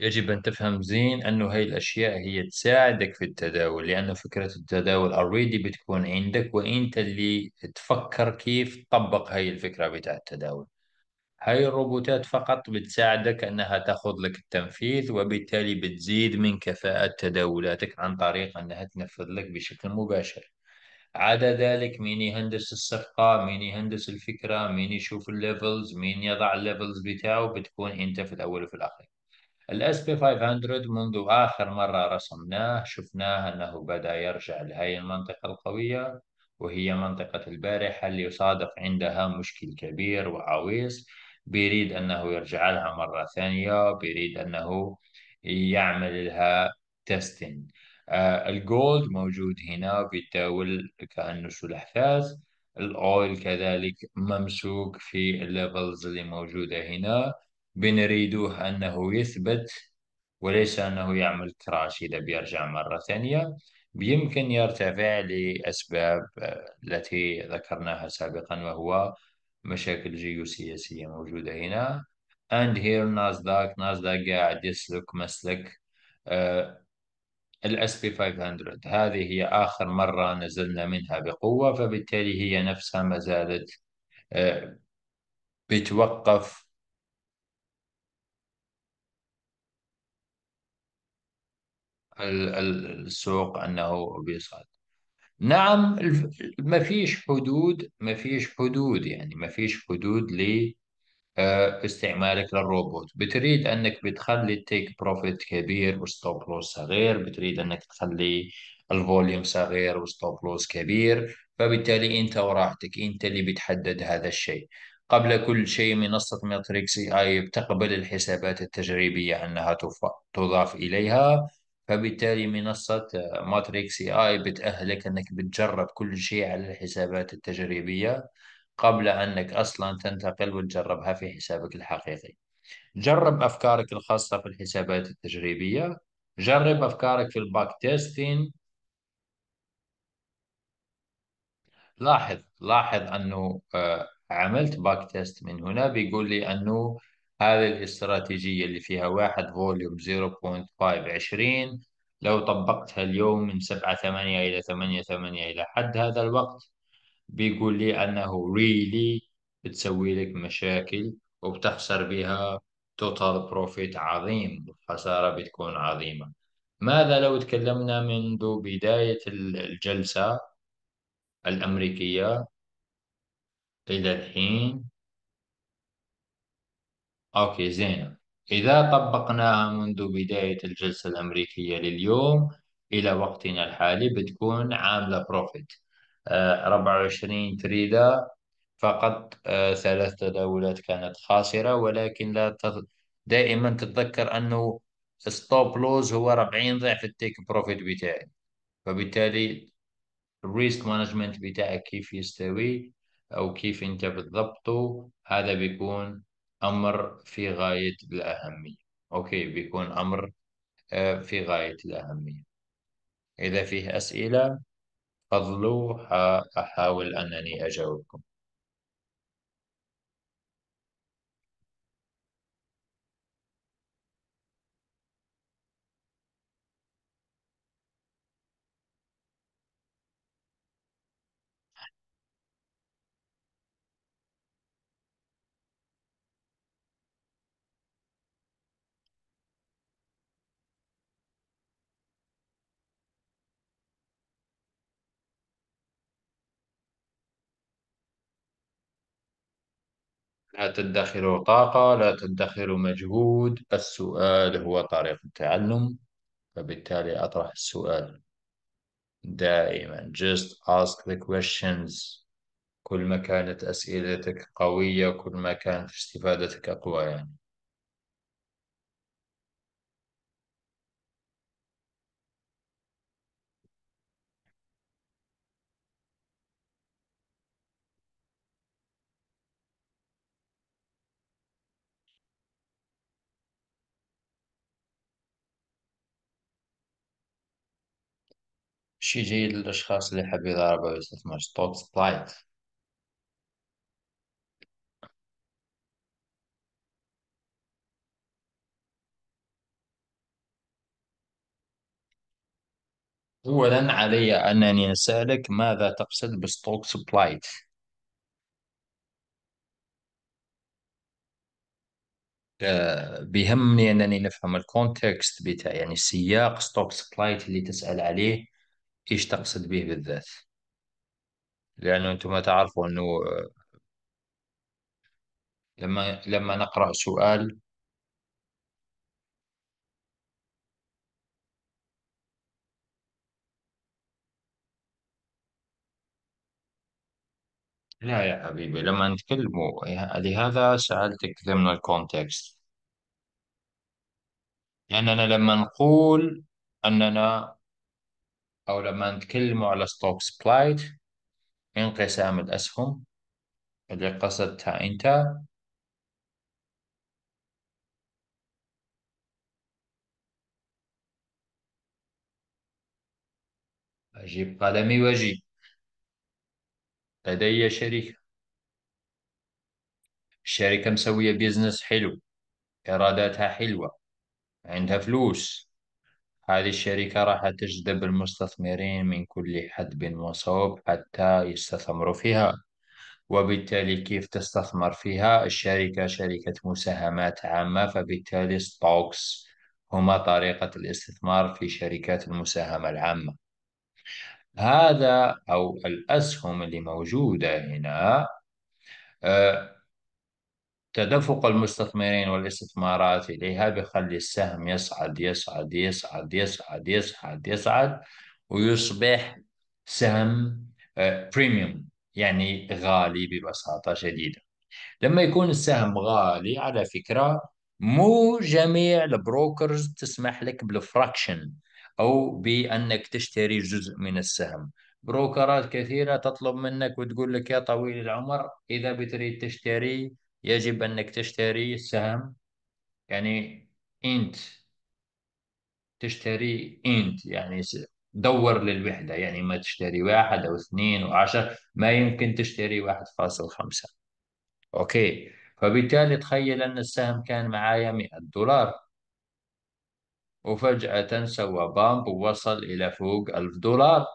يجب أن تفهم زين أنه هاي الأشياء هي تساعدك في التداول لأنه فكرة التداول already بتكون عندك وأنت اللي تفكر كيف تطبق هاي الفكرة بتاع التداول هاي الروبوتات فقط بتساعدك أنها تأخذ لك التنفيذ وبالتالي بتزيد من كفاءة تداولاتك عن طريق أنها تنفذ لك بشكل مباشر عدا ذلك مين يهندس الصفقة مين يهندس الفكرة مين يشوف الليفلز مين يضع الليفلز بتاعه بتكون أنت في الأول وفي الآخر الاس بي 500 منذ آخر مرة رسمناه شفناه أنه بدأ يرجع لهي المنطقة القوية وهي منطقة البارحة اللي يصادف عندها مشكل كبير وعويص بيريد أنه يرجع لها مرة ثانية بيريد أنه يعمل لها تستين آه الجولد موجود هنا بيتداول كأنه سلاح فاز الأويل كذلك ممسوك في الليفلز اللي موجودة هنا بنريدوه أنه يثبت وليس أنه يعمل كراش إذا بيرجع مرة ثانية بيمكن يرتفع لأسباب آه، التي ذكرناها سابقا وهو مشاكل جيوسياسية موجودة هنا and here ناسداك ناسداك قاعد يسلك مسلك الاس بي 500 هذه هي آخر مرة نزلنا منها بقوة فبالتالي هي نفسها ما زالت آه، بتوقف السوق أنه بيصعد نعم ما فيش حدود ما فيش حدود يعني ما فيش حدود ل آه، استعمالك للروبوت بتريد انك بتخلي التيك بروفيت كبير وستوب لوس صغير بتريد انك تخلي الفوليوم صغير وستوب لوس كبير فبالتالي انت وراحتك انت اللي بتحدد هذا الشيء قبل كل شيء منصة ماتريكس اي بتقبل الحسابات التجريبية انها تضاف اليها فبالتالي منصة ماتريكس اي اي بتأهلك انك بتجرب كل شيء على الحسابات التجريبية قبل انك اصلا تنتقل وتجربها في حسابك الحقيقي جرب افكارك الخاصة في الحسابات التجريبية جرب افكارك في الباك تيستين لاحظ لاحظ انه آه، عملت باك تيست من هنا بيقول لي انه هذه الاستراتيجية اللي فيها واحد فوليوم 0.5 عشرين لو طبقتها اليوم من سبعة ثمانية إلى ثمانية ثمانية إلى حد هذا الوقت بيقول لي أنه really بتسوي لك مشاكل وبتخسر بها توتال بروفيت عظيم والخسارة بتكون عظيمة ماذا لو تكلمنا منذ بداية الجلسة الأمريكية إلى الحين أوكي زينة إذا طبقناها منذ بداية الجلسة الأمريكية لليوم إلى وقتنا الحالي بتكون عاملة آه، بروفيت أربعة وعشرين تريدة فقط آه، ثلاث تداولات كانت خاسرة ولكن لا تت... دائما تتذكر أنه ستوب لوز هو ربعين ضعف التيك بروفيت بتاعي فبالتالي الريسك مانجمنت بتاعك كيف يستوي أو كيف أنت بتضبطه هذا بيكون امر في غايه الاهميه اوكي بيكون امر آه، في غايه الاهميه اذا فيه اسئله فضلوا احاول انني اجاوبكم لا تدخر طاقة لا تدخر مجهود السؤال هو طريق التعلم فبالتالي أطرح السؤال دائما just ask the questions كل ما كانت أسئلتك قوية كل ما كانت استفادتك أقوى يعني شي جيد للأشخاص اللي حابين يضاربوا يستثمر ستوك سبلايت أولا علي أنني أسألك ماذا تقصد بستوك سبلايت بهمني بيهمني أنني نفهم الكونتكست بتاع يعني السياق ستوك سبلايت اللي تسأل عليه ايش تقصد به بالذات لانه انتم ما تعرفوا انه لما لما نقرا سؤال لا يا حبيبي لما نتكلموا لهذا سألتك ضمن الكونتكست لأننا لما نقول أننا أو لما نتكلم على ستوكس بلايت انقسام الأسهم اللي قصدتها أنت أجيب قلمي وأجيب لدي شركة الشركة مسوية بيزنس حلو إيراداتها حلوة عندها فلوس هذه الشركة راح تجذب المستثمرين من كل حدب وصوب حتى يستثمروا فيها وبالتالي كيف تستثمر فيها الشركة شركة مساهمات عامة فبالتالي ستوكس هما طريقة الاستثمار في شركات المساهمة العامة هذا أو الأسهم اللي موجودة هنا آه، تدفق المستثمرين والاستثمارات إليها بيخلي السهم يصعد يصعد يصعد يصعد يصعد يصعد ويصبح سهم بريميوم آه، يعني غالي ببساطة شديدة لما يكون السهم غالي على فكرة مو جميع البروكرز تسمح لك بالفراكشن أو بأنك تشتري جزء من السهم بروكرات كثيرة تطلب منك وتقول لك يا طويل العمر إذا بتريد تشتري يجب أنك تشتري سهم يعني أنت تشتري أنت يعني دور للوحدة يعني ما تشتري واحد أو اثنين وعشر ما يمكن تشتري واحد فاصل خمسة أوكي فبالتالي تخيل أن السهم كان معايا مئة دولار وفجأة سوى بامب ووصل إلى فوق ألف دولار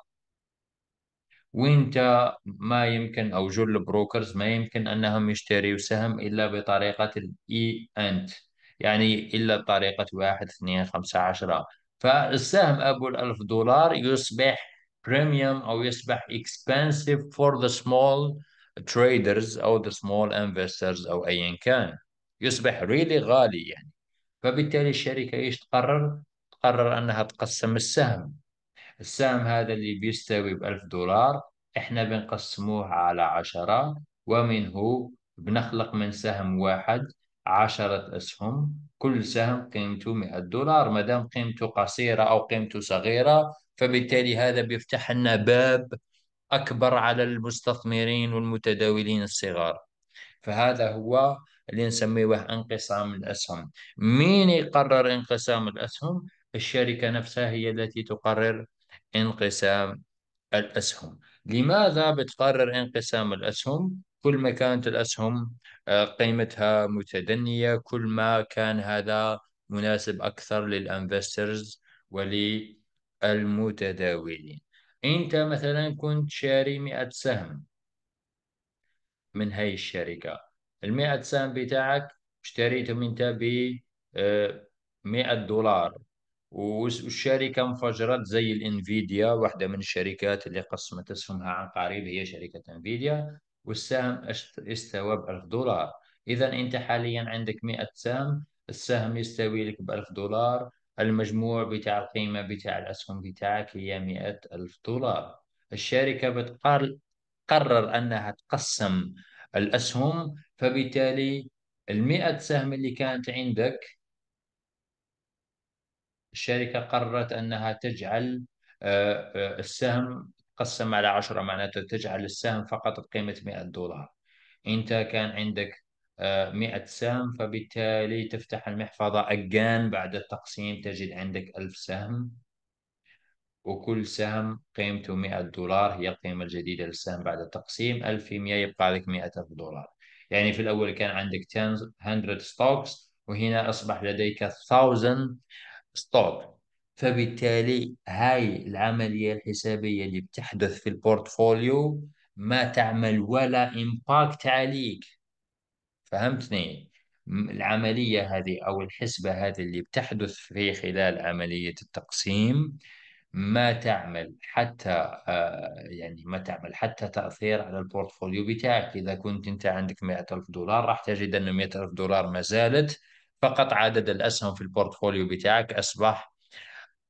وانت ما يمكن او جل البروكرز ما يمكن انهم يشتريوا سهم الا بطريقه الاي انت e يعني الا بطريقه واحد اثنين خمسة عشرة فالسهم ابو الالف دولار يصبح بريميوم او يصبح اكسبنسيف فور ذا سمول تريدرز او ذا سمول انفسترز او ايا كان يصبح ريلي really غالي يعني فبالتالي الشركه ايش تقرر؟ تقرر انها تقسم السهم السهم هذا اللي بيستوي ب 1000 دولار إحنا بنقسموه على عشرة ومنه بنخلق من سهم واحد عشرة أسهم كل سهم قيمته 100 دولار ما دام قيمته قصيرة أو قيمته صغيرة فبالتالي هذا بيفتح لنا باب أكبر على المستثمرين والمتداولين الصغار فهذا هو اللي نسميه انقسام الأسهم مين يقرر انقسام الأسهم الشركة نفسها هي التي تقرر انقسام الأسهم لماذا بتقرر انقسام الأسهم؟ كل ما كانت الأسهم آه، قيمتها متدنية كل ما كان هذا مناسب أكثر للانفسترز وللمتداولين أنت مثلا كنت شاري 100 سهم من هاي الشركة ال100 سهم بتاعك اشتريتهم أنت ب 100 آه، دولار والشركه انفجرت زي الانفيديا واحده من الشركات اللي قسمت اسهمها عن قريب هي شركه انفيديا والسهم استوى ب 1000 دولار اذا انت حاليا عندك 100 سهم السهم يستوي لك ب 1000 دولار المجموع بتاع القيمه بتاع الاسهم بتاعك هي 100 ألف دولار الشركه بتقرر قرر انها تقسم الاسهم فبالتالي ال 100 سهم اللي كانت عندك الشركه قررت انها تجعل آه، آه، السهم قسم على 10 معناته تجعل السهم فقط بقيمه 100 دولار انت كان عندك 100 آه، سهم فبالتالي تفتح المحفظه اجان بعد التقسيم تجد عندك 1000 سهم وكل سهم قيمته 100 دولار هي القيمة الجديدة للسهم بعد التقسيم 1000 في 100 يبقى لك 100 ألف دولار يعني في الأول كان عندك 10 100 ستوكس وهنا أصبح لديك 1000 ستوب فبالتالي هاي العملية الحسابية اللي بتحدث في البورتفوليو ما تعمل ولا إمباكت عليك فهمتني العملية هذه أو الحسبة هذه اللي بتحدث في خلال عملية التقسيم ما تعمل حتى آه، يعني ما تعمل حتى تأثير على البورتفوليو بتاعك إذا كنت أنت عندك مئة ألف دولار راح تجد أن ألف دولار ما زالت فقط عدد الاسهم في البورتفوليو بتاعك اصبح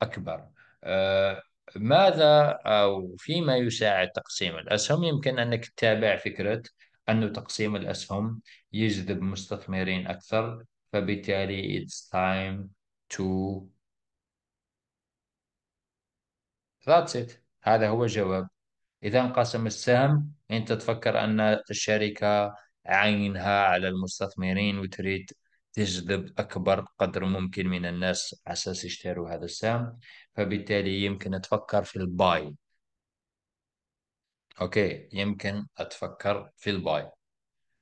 اكبر آه، ماذا او فيما يساعد تقسيم الاسهم يمكن انك تتابع فكره انه تقسيم الاسهم يجذب مستثمرين اكثر فبالتالي it's time to that's it هذا هو الجواب إذا انقسم السهم أنت تفكر أن الشركة عينها على المستثمرين وتريد تجذب أكبر قدر ممكن من الناس على أساس يشتروا هذا السهم فبالتالي يمكن تفكر في الباي أوكي يمكن أتفكر في الباي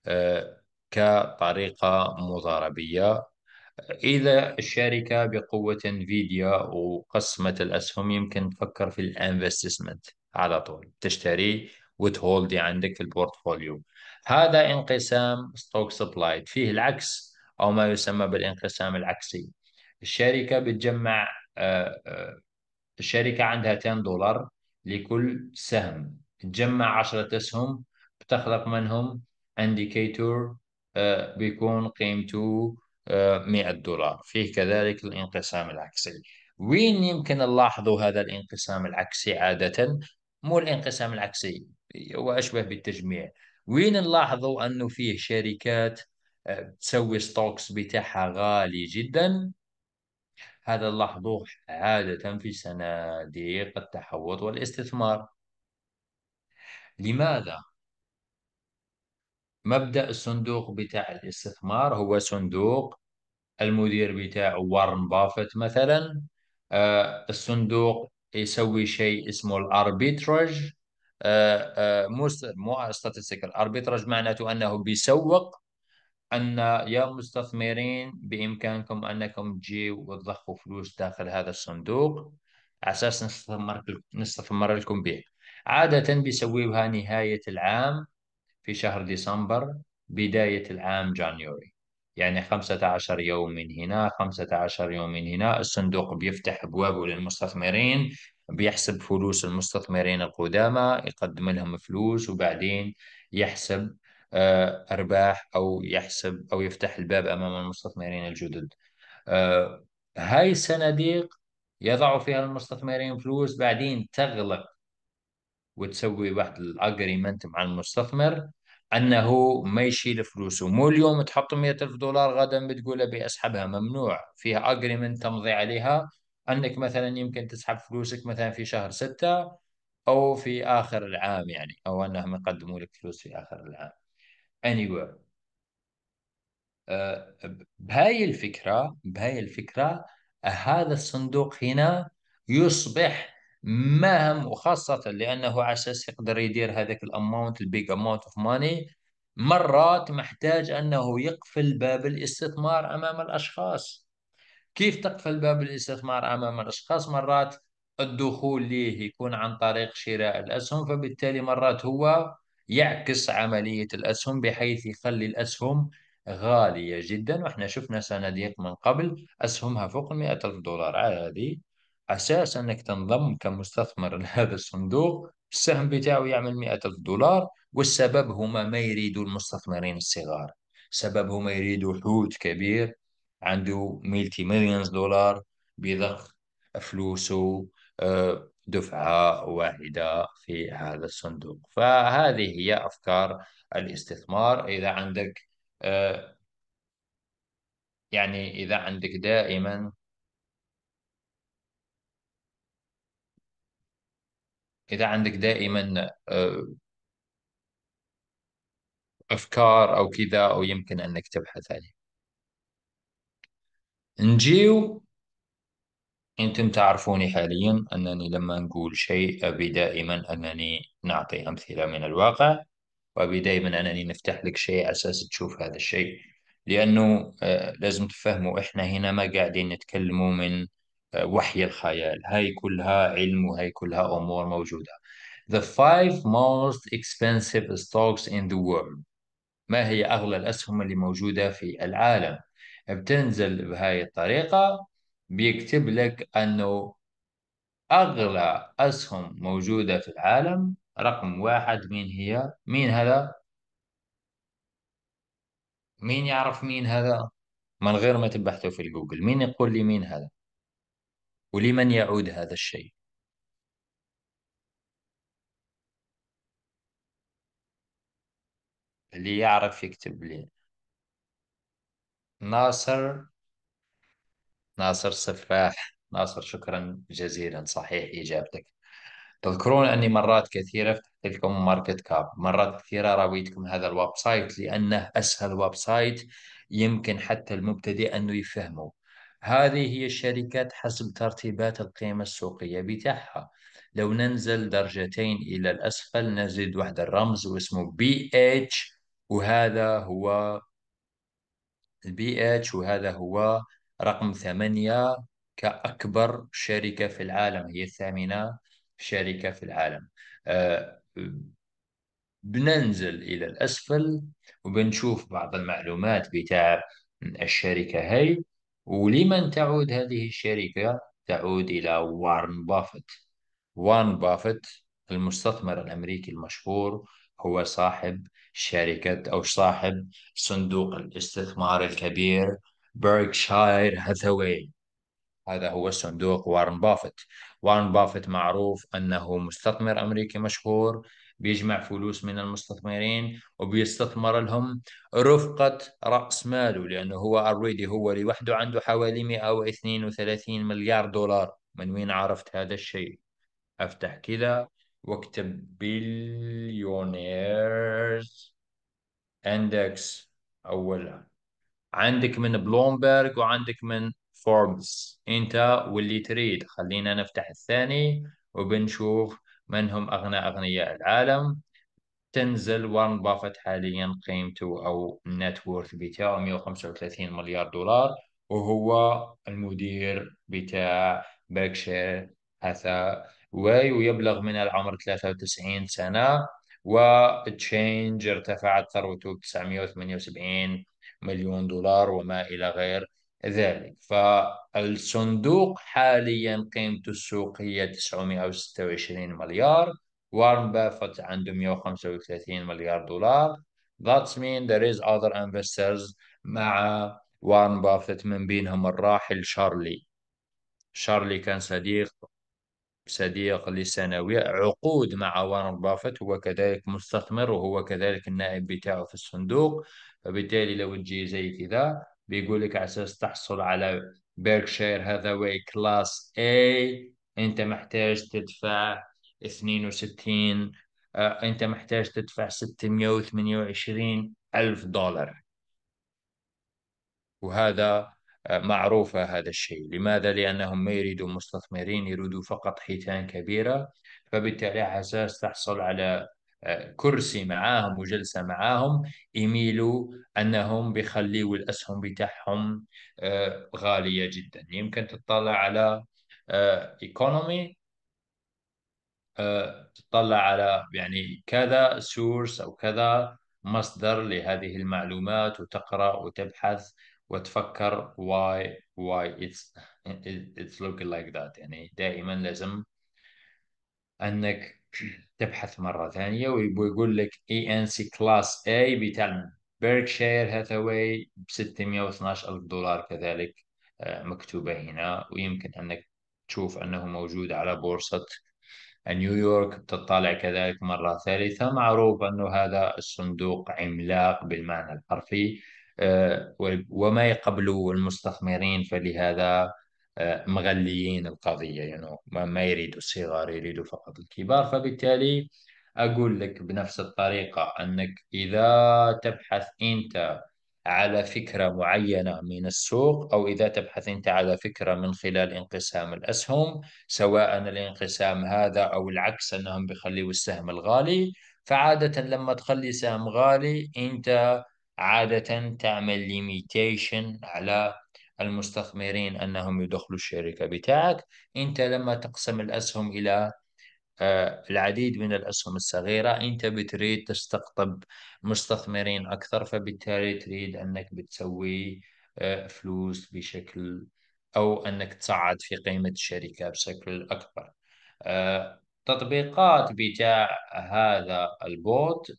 أه كطريقة مضاربية إذا الشركة بقوة انفيديا وقسمت الأسهم يمكن تفكر في الانفستمنت على طول تشتري وتهولدي عندك في البورتفوليو هذا انقسام ستوك سبلايد فيه العكس أو ما يسمى بالانقسام العكسي الشركة بتجمع آه، آه، الشركة عندها 10 دولار لكل سهم تجمع 10 أسهم بتخلق منهم انديكيتور آه، بيكون قيمته 100 دولار فيه كذلك الانقسام العكسي وين يمكن نلاحظوا هذا الانقسام العكسي عادة مو الانقسام العكسي هو أشبه بالتجميع وين نلاحظوا أنه فيه شركات تسوي ستوكس بتاعها غالي جدا هذا لاحظوه عادة في صناديق التحوط والاستثمار لماذا؟ مبدأ الصندوق بتاع الاستثمار هو صندوق المدير بتاعه وارن بافيت مثلا آه، الصندوق يسوي شيء اسمه الاربيتراج آه، آه، مو ستاتستيكال اربيتراج معناته انه بيسوق أن يا مستثمرين بإمكانكم أنكم تجيو وتضخوا فلوس داخل هذا الصندوق على أساس نستثمر نستثمر لكم به عادة بيسويوها نهاية العام في شهر ديسمبر بداية العام جانيوري يعني 15 يوم من هنا 15 يوم من هنا الصندوق بيفتح أبوابه للمستثمرين بيحسب فلوس المستثمرين القدامى يقدم لهم فلوس وبعدين يحسب آه، أرباح أو يحسب أو يفتح الباب أمام المستثمرين الجدد آه، هاي الصناديق يضعوا فيها المستثمرين فلوس بعدين تغلق وتسوي واحد الاجريمنت مع المستثمر انه ما يشيل فلوسه مو اليوم تحط مية ألف دولار غدا بتقول ابي اسحبها ممنوع فيها اجريمنت تمضي عليها انك مثلا يمكن تسحب فلوسك مثلا في شهر ستة او في اخر العام يعني او انهم يقدموا لك فلوس في اخر العام anywhere آه، بهاي الفكرة بهاي الفكرة آه، هذا الصندوق هنا يصبح مهم وخاصة لأنه على أساس يقدر يدير هذاك الأماونت البيج أماونت أوف ماني مرات محتاج أنه يقفل باب الاستثمار أمام الأشخاص كيف تقفل باب الاستثمار أمام الأشخاص مرات الدخول ليه يكون عن طريق شراء الأسهم فبالتالي مرات هو يعكس عملية الأسهم بحيث يخلي الأسهم غالية جدا وإحنا شفنا صناديق من قبل أسهمها فوق المئة ألف دولار عادي أساس أنك تنضم كمستثمر لهذا الصندوق السهم بتاعه يعمل مئة ألف دولار والسبب هما ما يريدوا المستثمرين الصغار سبب هما يريدوا حوت كبير عنده ميلتي مليونز دولار بيضخ فلوسه آه، دفعة واحدة في هذا الصندوق فهذه هي أفكار الاستثمار إذا عندك آه، يعني إذا عندك دائما إذا عندك دائما آه، أفكار أو كذا أو يمكن أنك تبحث عليه نجيو أنتم تعرفوني حاليا أنني لما نقول شيء أبي دائما أنني نعطي أمثلة من الواقع وأبي دائما أنني نفتح لك شيء على أساس تشوف هذا الشيء لأنه آه، لازم تفهموا إحنا هنا ما قاعدين نتكلموا من آه، وحي الخيال هاي كلها علم وهاي كلها أمور موجودة The five most expensive stocks in the world ما هي أغلى الأسهم اللي موجودة في العالم بتنزل بهاي الطريقة بيكتب لك أنه أغلى أسهم موجودة في العالم رقم واحد مين هي مين هذا مين يعرف مين هذا من غير ما تبحثوا في الجوجل مين يقول لي مين هذا ولمن يعود هذا الشيء اللي يعرف يكتب لي ناصر ناصر سفاح ناصر شكرا جزيلا صحيح إجابتك تذكرون أني مرات كثيرة فتحت لكم ماركت كاب مرات كثيرة راويتكم هذا الويب سايت لأنه أسهل ويب سايت يمكن حتى المبتدئ أنه يفهمه هذه هي الشركات حسب ترتيبات القيمة السوقية بتاعها لو ننزل درجتين إلى الأسفل نجد واحد الرمز واسمه بي اتش وهذا هو البي اتش وهذا هو رقم ثمانية كأكبر شركة في العالم هي الثامنة شركة في العالم آه، بننزل إلى الأسفل وبنشوف بعض المعلومات بتاع الشركة هاي ولمن تعود هذه الشركة تعود إلى وارن بافت وارن بافت المستثمر الأمريكي المشهور هو صاحب شركة أو صاحب صندوق الاستثمار الكبير بيركشاير هاثاواي هذا هو صندوق وارن بافت وارن بافت معروف أنه مستثمر أمريكي مشهور بيجمع فلوس من المستثمرين وبيستثمر لهم رفقة رأس ماله لأنه هو أوريدي هو لوحده عنده حوالي 132 مليار دولار من وين عرفت هذا الشيء أفتح كذا واكتب بليونيرز اندكس أولاً عندك من بلومبرج وعندك من فوربس انت واللي تريد خلينا نفتح الثاني وبنشوف من هم اغنى اغنياء العالم تنزل وارن بافت حاليا قيمته او نت وورث بتاعه 135 مليار دولار وهو المدير بتاع بركشير واي ويبلغ من العمر 93 سنة وتشينج ارتفعت ثروته 978 مليون دولار وما إلى غير ذلك فالصندوق حاليا قيمته السوقية 926 مليار وارن بافت عنده 135 مليار دولار That means there is other investors مع وارن بافت من بينهم الراحل شارلي شارلي كان صديق صديق لسنوية عقود مع وارن بافت هو كذلك مستثمر وهو كذلك النائب بتاعه في الصندوق فبالتالي لو تجي زي كذا بيقول لك على اساس تحصل على بيركشير هاذاوي كلاس اي انت محتاج تدفع 62 آه انت محتاج تدفع 628 الف دولار وهذا معروفة هذا الشيء لماذا؟ لأنهم ما يريدوا مستثمرين يريدوا فقط حيتان كبيرة فبالتالي على أساس تحصل على آه، كرسي معاهم وجلسة معاهم يميلوا أنهم بيخليوا الأسهم بتاعهم آه، غالية جدا يمكن تطلع على ايكونومي آه، تطلع على يعني كذا سورس أو كذا مصدر لهذه المعلومات وتقرأ وتبحث وتفكر why why it's it's looking like that يعني دائما لازم انك تبحث مره ثانيه ويقول لك اي ان سي كلاس اي بتاع بيركشير هاثاواي ب 612 الف دولار كذلك آه، مكتوبه هنا ويمكن انك تشوف انه موجود على بورصه نيويورك تطالع كذلك مرة ثالثة معروف أنه هذا الصندوق عملاق بالمعنى الحرفي آه، وما يقبلوا المستثمرين فلهذا آه، مغليين القضية يعني ما يريدوا الصغار يريدوا فقط الكبار فبالتالي أقول لك بنفس الطريقة أنك إذا تبحث أنت على فكرة معينة من السوق أو إذا تبحث أنت على فكرة من خلال انقسام الأسهم سواء الانقسام هذا أو العكس أنهم بيخليوا السهم الغالي فعادة لما تخلي سهم غالي أنت عادة تعمل ليميتيشن على المستثمرين أنهم يدخلوا الشركة بتاعك أنت لما تقسم الأسهم إلى آه، العديد من الأسهم الصغيرة أنت بتريد تستقطب مستثمرين أكثر فبالتالي تريد أنك بتسوي آه، فلوس بشكل أو أنك تصعد في قيمة الشركة بشكل أكبر آه، تطبيقات بتاع هذا البوت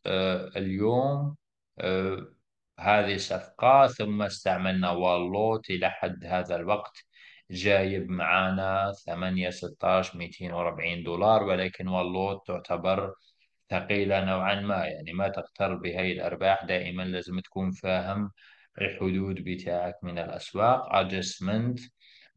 اليوم هذه صفقة ثم استعملنا واللوت إلى حد هذا الوقت جايب معانا ثمانية 8 ميتين وأربعين دولار ولكن واللوت تعتبر ثقيلة نوعا ما يعني ما تغتر بهاي الأرباح دائما لازم تكون فاهم الحدود بتاعك من الأسواق adjustment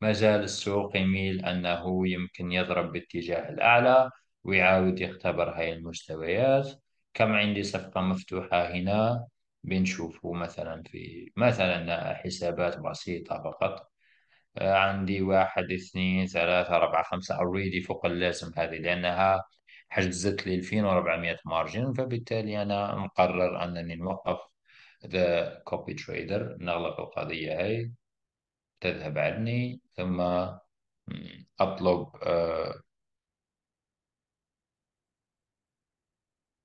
ما زال السوق يميل أنه يمكن يضرب باتجاه الأعلى ويعاود يختبر هاي المستويات كم عندي صفقة مفتوحة هنا بنشوفه مثلا في مثلا حسابات بسيطة فقط آه، عندي واحد اثنين ثلاثة أربعة خمسة أوريدي فوق اللازم هذه لأنها حجزت لي 2400 مارجن فبالتالي أنا مقرر أنني نوقف ذا كوبي تريدر نغلق القضية هاي تذهب عني ثم أطلب آه،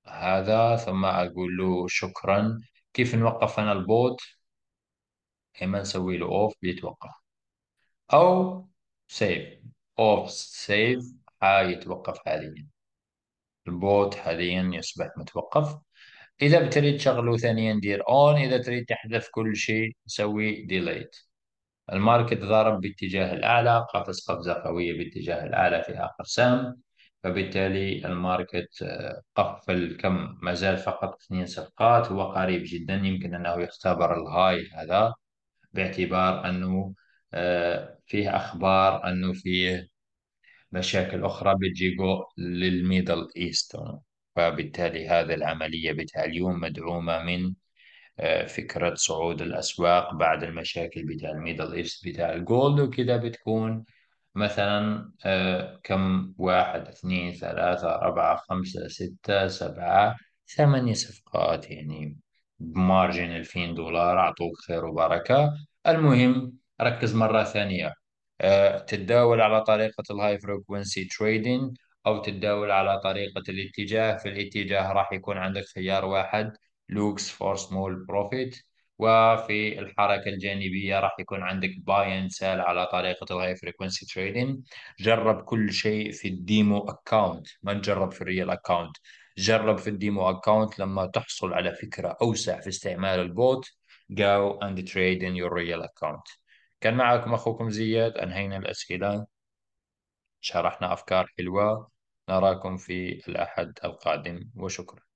هذا ثم أقول له شكرا كيف نوقف انا البوت اما نسوي له اوف بيتوقف او سيف اوف سيف حيتوقف حاليا البوت حاليا يصبح متوقف اذا بتريد تشغله ثانيا دير اون اذا تريد تحذف كل شيء سوي ديليت الماركت ضارب باتجاه الاعلى قفز قفزه قويه باتجاه الاعلى في اخر سهم فبالتالي الماركت آه، قفل كم ما زال فقط اثنين صفقات هو قريب جدا يمكن أنه يختبر الهاي هذا باعتبار أنه آه، فيه أخبار أنه فيه مشاكل أخرى بتجيكو للميدل إيست فبالتالي هذه العملية بتاع اليوم مدعومة من آه، فكرة صعود الأسواق بعد المشاكل بتاع الميدل إيست بتاع الجولد وكذا بتكون مثلا آه، كم واحد اثنين ثلاثة أربعة خمسة ستة سبعة ثمانية صفقات يعني بمارجن 2000 دولار أعطوك خير وبركة المهم ركز مرة ثانية آه، تتداول على طريقة الهاي فريكونسي تريدين أو تتداول على طريقة الاتجاه في الاتجاه راح يكون عندك خيار واحد لوكس فور سمول بروفيت وفي الحركة الجانبية راح يكون عندك باي اند سيل على طريقة الهاي فريكونسي تريدين جرب كل شيء في الديمو اكاونت ما تجرب في الريال اكاونت جرب في الديمو اكاونت لما تحصل على فكرة أوسع في استعمال البوت go and trade in your real account كان معكم أخوكم زياد أنهينا الأسئلة شرحنا أفكار حلوة نراكم في الأحد القادم وشكرا